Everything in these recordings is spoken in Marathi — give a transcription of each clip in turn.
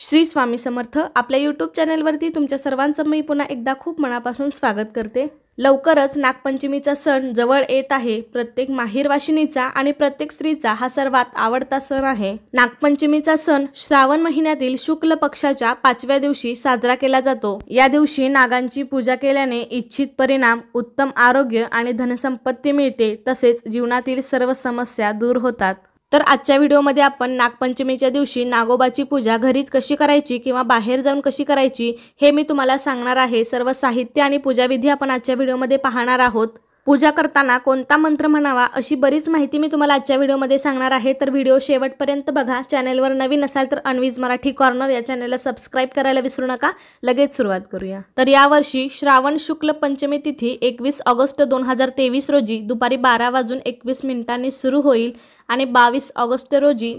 श्री स्वामी समर्थ आपल्या यूट्यूब चॅनेलवरती तुमच्या सर्वांचं मी पुन्हा एकदा खूप मनापासून स्वागत करते लवकरच नागपंचमीचा सण जवळ येत आहे प्रत्येक माहीरवाशिनीचा आणि प्रत्येक स्त्रीचा हा सर्वात आवडता सण आहे नागपंचमीचा सण श्रावण महिन्यातील शुक्ल पक्षाच्या पाचव्या दिवशी साजरा केला जातो या दिवशी नागांची पूजा केल्याने इच्छित परिणाम उत्तम आरोग्य आणि धनसंपत्ती मिळते तसेच जीवनातील सर्व समस्या दूर होतात तर आजच्या व्हिडिओमध्ये आपण नागपंचमीच्या दिवशी नागोबाची पूजा घरीच कशी करायची किंवा बाहेर जाऊन कशी करायची हे मी तुम्हाला सांगणार आहे सर्व साहित्य आणि पूजाविधी आपण आजच्या व्हिडिओमध्ये पाहणार आहोत पूजा करताना कोणता मंत्र म्हणावा अशी बरीच माहिती मी तुम्हाला आजच्या व्हिडिओमध्ये सांगणार आहे तर व्हिडिओ शेवटपर्यंत बघा चॅनेलवर नवीन असाल तर अनवीज मराठी कॉर्नर या चॅनलला सबस्क्राईब करायला विसरू नका लगेच सुरुवात करूया तर यावर्षी श्रावण शुक्ल पंचमी तिथी एकवीस ऑगस्ट दोन हजार तेवीस रोजी दुपारी बारा वाजून एकवीस मिनिटांनी सुरू होईल आणि बावीस ऑगस्ट रोजी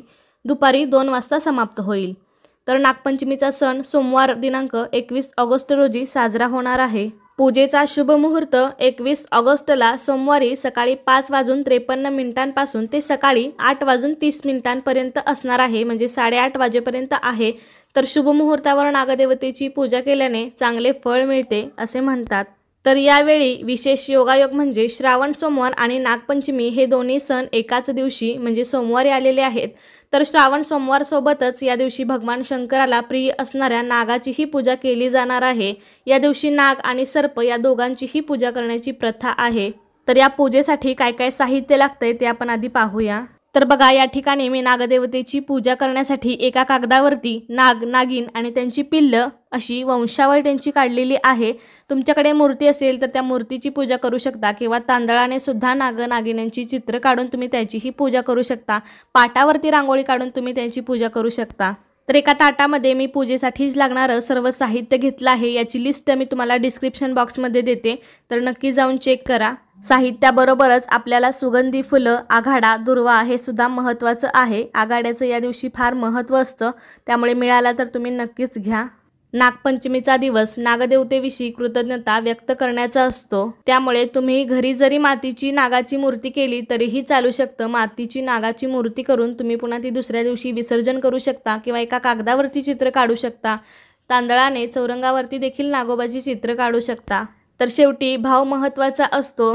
दुपारी दोन वाजता समाप्त होईल तर नागपंचमीचा सण सोमवार दिनांक एकवीस ऑगस्ट रोजी साजरा होणार आहे पूजेचा शुभमुहूर्त एकवीस ऑगस्टला सोमवारी सकाळी पाच वाजून त्रेपन्न मिनिटांपासून ते सकाळी आठ वाजून तीस मिनिटांपर्यंत असणार आहे म्हणजे साडेआठ वाजेपर्यंत आहे तर शुभमुहूर्तावर नागदेवतेची पूजा केल्याने चांगले फळ मिळते असे म्हणतात तर यावेळी विशेष योगायोग म्हणजे श्रावण सोमवार आणि नागपंचमी हे दोन्ही सण एकाच दिवशी म्हणजे सोमवारी आलेले आहेत तर श्रावण सोमवारसोबतच या दिवशी भगवान शंकराला प्रिय असणाऱ्या नागाचीही पूजा केली जाणार आहे या दिवशी नाग आणि सर्प या दोघांचीही पूजा करण्याची प्रथा आहे तर या पूजेसाठी काय काय साहित्य लागतंय ते आपण आधी पाहूया तर बघा या ठिकाणी मी नागदेवतेची पूजा करण्यासाठी एका कागदावरती नाग नागिन आणि त्यांची पिल्ल अशी वंशावळ त्यांची काढलेली आहे तुमच्याकडे मूर्ती असेल तर त्या मूर्तीची पूजा करू शकता किंवा तांदळाने सुद्धा नाग नागिन्यांची चित्र काढून तुम्ही त्याचीही पूजा करू शकता पाटावरती रांगोळी काढून तुम्ही त्यांची पूजा करू शकता तर एका ताटामध्ये मी पूजेसाठीच लागणारं सर्व साहित्य घेतलं आहे याची लिस्ट मी तुम्हाला डिस्क्रिप्शन बॉक्समध्ये देते तर नक्की जाऊन चेक करा साहित्याबरोबरच आपल्याला सुगंधी फुलं आघाडा दुर्वा हे सुद्धा महत्त्वाचं आहे आघाड्याचं या दिवशी फार महत्त्व असतं त्यामुळे मिळाला तर तुम्ही नक्कीच घ्या नागपंचमीचा दिवस नागदेवतेविषयी कृतज्ञता व्यक्त करण्याचा असतो त्यामुळे तुम्ही घरी जरी मातीची नागाची मूर्ती केली तरीही चालू शकतं मातीची नागाची मूर्ती करून तुम्ही पुन्हा ती दुसऱ्या दिवशी विसर्जन करू शकता किंवा एका कागदावरती चित्र काढू शकता तांदळाने चौरंगावरती देखील नागोबाची चित्र काढू शकता तर शेवटी भाव महत्त्वाचा असतो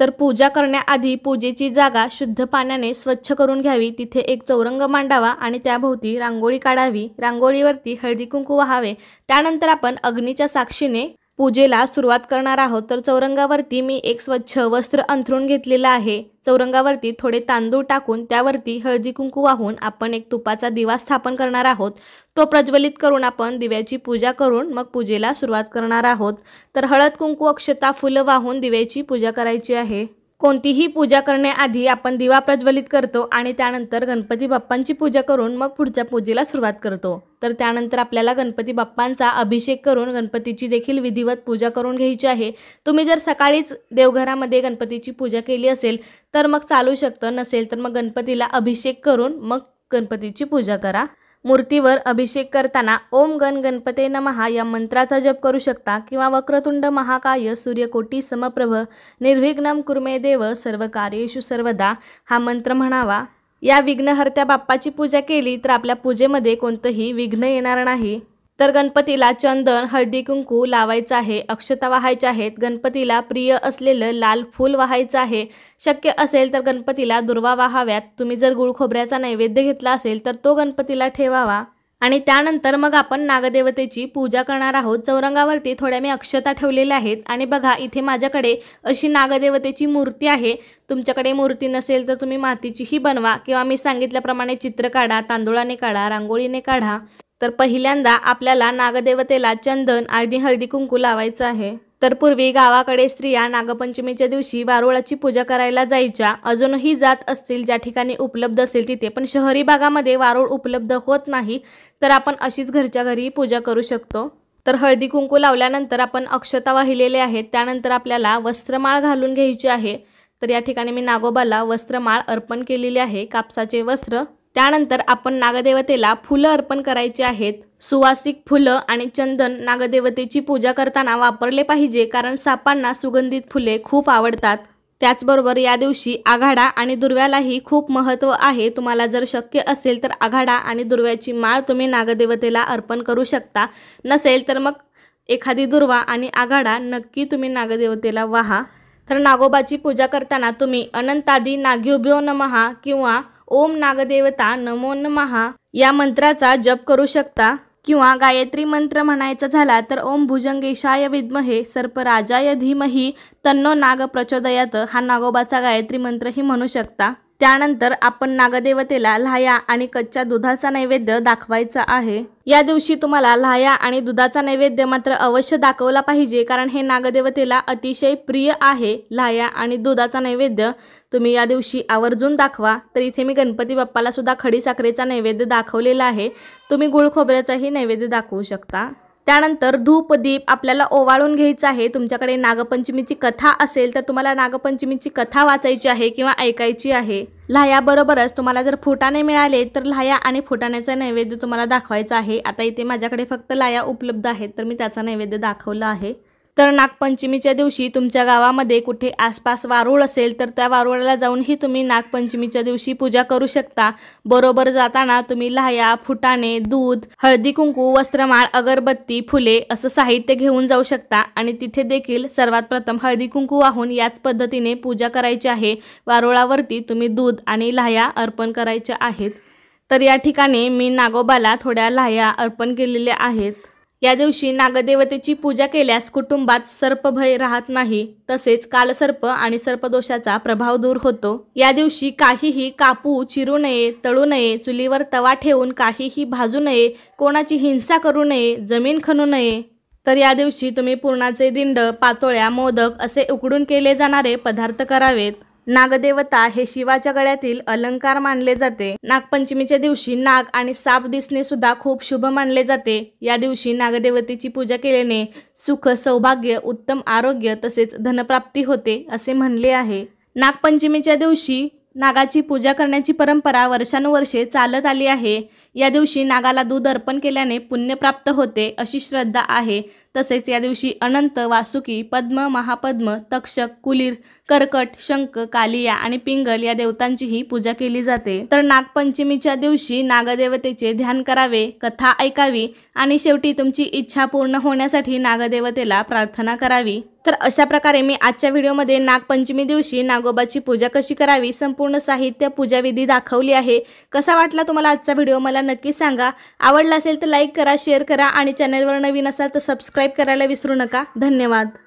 तर पूजा करण्याआधी पूजेची जागा शुद्ध पाण्याने स्वच्छ करून घ्यावी तिथे एक चौरंग मांडावा आणि त्याभोवती रांगोळी काढावी रांगोळीवरती हळदी कुंकू व्हावे त्यानंतर आपण अग्नीच्या साक्षीने पूजेला सुरुवात करणार आहोत तर चौरंगावरती मी एक स्वच्छ वस्त्र अंथरून घेतलेलं आहे चौरंगावरती थोडे तांदूळ टाकून त्यावरती हळदी कुंकू वाहून आपण एक तुपाचा दिवा स्थापन करणार आहोत तो प्रज्वलित करून आपण दिव्याची पूजा करून मग पूजेला सुरुवात करणार आहोत तर हळद कुंकू अक्षता फुलं वाहून दिव्याची पूजा करायची आहे कोणतीही पूजा करण्याआधी आपण दिवा प्रज्वलित करतो आणि त्यानंतर गणपती बाप्पांची पूजा करून मग पुढच्या पूजेला सुरुवात करतो तर त्यानंतर आपल्याला गणपती बाप्पांचा अभिषेक करून गणपतीची देखील विधिवत पूजा करून घ्यायची आहे तुम्ही जर सकाळीच देवघरामध्ये गणपतीची पूजा केली असेल तर मग चालू शकतं नसेल तर मग गणपतीला अभिषेक करून मग गणपतीची पूजा करा मूर्तीवर अभिषेक करताना ओम गण गणपते नमहा या मंत्राचा जप करू शकता किंवा वक्रतुंड महाकाय सूर्यकोटी समप्रभ निर्विघ्नम कुर्मे देव सर्व कार्येषु सर्वदा हा मंत्र म्हणावा या विघ्नहर्त्या बाप्पाची पूजा केली तर आपल्या पूजेमध्ये कोणतंही विघ्न येणार नाही तर गणपतीला चंदन हळदी कुंकू लावायचं आहे अक्षता वाहायच्या आहेत गणपतीला प्रिय असलेलं लाल फूल वाहायचं आहे शक्य असेल तर गणपतीला दुर्वा वाहाव्यात तुम्ही जर गुळ खोबऱ्याचा नैवेद्य घेतला असेल तर तो गणपतीला ठेवावा आणि त्यानंतर मग आपण नागदेवतेची पूजा करणार आहोत चौरंगावरती थोड्या मी अक्षता ठेवलेल्या आहेत आणि बघा इथे माझ्याकडे अशी नागदेवतेची मूर्ती आहे तुमच्याकडे मूर्ती नसेल तर तुम्ही मातीचीही बनवा किंवा मी सांगितल्याप्रमाणे चित्र काढा तांदुळाने काढा रांगोळीने काढा तर पहिल्यांदा आपल्याला नागदेवतेला चंदन आधी हळदी कुंकू लावायचं आहे तर पूर्वी गावाकडे स्त्रिया नागपंचमीच्या दिवशी वारुळाची पूजा करायला जायच्या अजूनही जात असतील ज्या ठिकाणी उपलब्ध असेल तिथे पण शहरी भागामध्ये वारुळ उपलब्ध होत नाही तर आपण अशीच घरच्या घरी पूजा करू शकतो तर हळदी कुंकू लावल्यानंतर आपण अक्षता वाहिलेले आहेत त्यानंतर आपल्याला वस्त्रमाळ घालून घ्यायची आहे तर या ठिकाणी मी नागोबाला वस्त्रमाळ अर्पण केलेली आहे कापसाचे वस्त्र त्यानंतर आपण नागदेवतेला फुलं अर्पण करायची आहेत सुवासिक फुलं आणि चंदन नागदेवतेची पूजा करताना वापरले पाहिजे कारण सापांना सुगंधित फुले खूप आवडतात त्याचबरोबर या दिवशी आघाडा आणि दुर्व्यालाही खूप महत्त्व आहे तुम्हाला जर शक्य असेल तर आघाडा आणि दुर्व्याची माळ तुम्ही नागदेवतेला अर्पण करू शकता नसेल तर मग एखादी दुर्वा आणि आघाडा नक्की तुम्ही नागदेवतेला वाहा तर नागोबाची पूजा करताना तुम्ही अनंतादी नाग्योभ्यो नमहा किंवा ओम नागदेवता नमो नमहा या मंत्राचा जप करू शकता किंवा गायत्री मंत्र म्हणायचा झाला तर ओम भुजंगेशाय विद्महे सर्पराजाय धीमही तन्नो नाग प्रचोदयात हा नागोबाचा गायत्री मंत्रही म्हणू शकता त्यानंतर आपण नागदेवतेला लाह्या आणि कच्च्या दुधाचा नैवेद्य दाखवायचा आहे या दिवशी तुम्हाला लाह्या आणि दुधाचा नैवेद्य मात्र अवश्य दाखवला पाहिजे कारण हे नागदेवतेला अतिशय प्रिय आहे लाह्या आणि दुधाचा नैवेद्य तुम्ही या दिवशी आवर्जून दाखवा तर इथे मी गणपती बाप्पाला सुद्धा खडी साखरेचा नैवेद्य दाखवलेला आहे तुम्ही गुळ खोबऱ्याचाही नैवेद्य दाखवू शकता त्यानंतर धूप दीप आपल्याला ओवाळून घ्यायचं आहे तुमच्याकडे नागपंचमीची कथा असेल तर तुम्हाला नागपंचमीची कथा वाचायची आहे किंवा ऐकायची आहे बरोबरच तुम्हाला जर फुटाणे मिळाले तर लाया आणि फुटाण्याचा नैवेद्य तुम्हाला दाखवायचा आहे आता इथे माझ्याकडे फक्त लाया उपलब्ध आहेत तर मी त्याचा नैवेद्य दाखवला आहे तर नागपंचमीच्या दिवशी तुमच्या गावामध्ये कुठे आसपास वारूळ असेल तर त्या वारुळाला जाऊनही तुम्ही नागपंचमीच्या दिवशी पूजा करू शकता बरोबर जाताना तुम्ही लाह्या फुटाणे दूध हळदी कुंकू वस्त्रमाळ अगरबत्ती फुले असं साहित्य घेऊन जाऊ शकता आणि तिथे देखील सर्वात प्रथम हळदी कुंकू वाहून याच पद्धतीने पूजा करायची आहे वारुळावरती तुम्ही दूध आणि लाह्या अर्पण करायच्या आहेत तर या ठिकाणी मी नागोबाला थोड्या लाह्या अर्पण केलेल्या आहेत या दिवशी नागदेवतेची पूजा केल्यास कुटुंबात सर्पभय राहत नाही तसेच कालसर्प आणि सर्पदोषाचा प्रभाव दूर होतो या दिवशी काहीही कापू चिरू नये तळू नये चुलीवर तवा ठेवून काहीही भाजू नये कोणाची हिंसा करू नये जमीन खणू नये तर या दिवशी तुम्ही पूर्णाचे दिंड पातोळ्या मोदक असे उकडून केले जाणारे पदार्थ करावेत नागदेवता हे शिवाच्या गळ्यातील अलंकार मानले जाते नागपंचमीच्या दिवशी नाग आणि साप दिसणे सुद्धा खूप शुभ मानले जाते या दिवशी नागदेवतेची पूजा केल्याने सुख सौभाग्य उत्तम आरोग्य तसेच धनप्राप्ती होते असे म्हणले आहे नागपंचमीच्या दिवशी नागाची पूजा करण्याची परंपरा वर्षानुवर्षे चालत आली आहे या दिवशी नागाला दूध अर्पण केल्याने पुण्य प्राप्त होते अशी श्रद्धा आहे तसेच या दिवशी अनंत वासुकी पद्म महापद्म तक्षक कुलीर कर्कट शंख कालिया आणि पिंगल या देवतांचीही पूजा केली जाते तर नागपंचमीच्या दिवशी नागदेवतेचे ध्यान करावे कथा ऐकावी आणि शेवटी तुमची इच्छा पूर्ण होण्यासाठी नागदेवतेला प्रार्थना करावी तर अशा प्रकारे मी आजच्या व्हिडिओमध्ये नागपंचमी दिवशी नागोबाची पूजा कशी करावी संपूर्ण साहित्य पूजाविधी दाखवली आहे कसा वाटला तुम्हाला आजचा व्हिडिओ मला नक्की सांगा आवडला असेल तर लाईक करा शेअर करा आणि चॅनलवर नवीन असाल तर सबस्क्राईब करायला विसरू नका धन्यवाद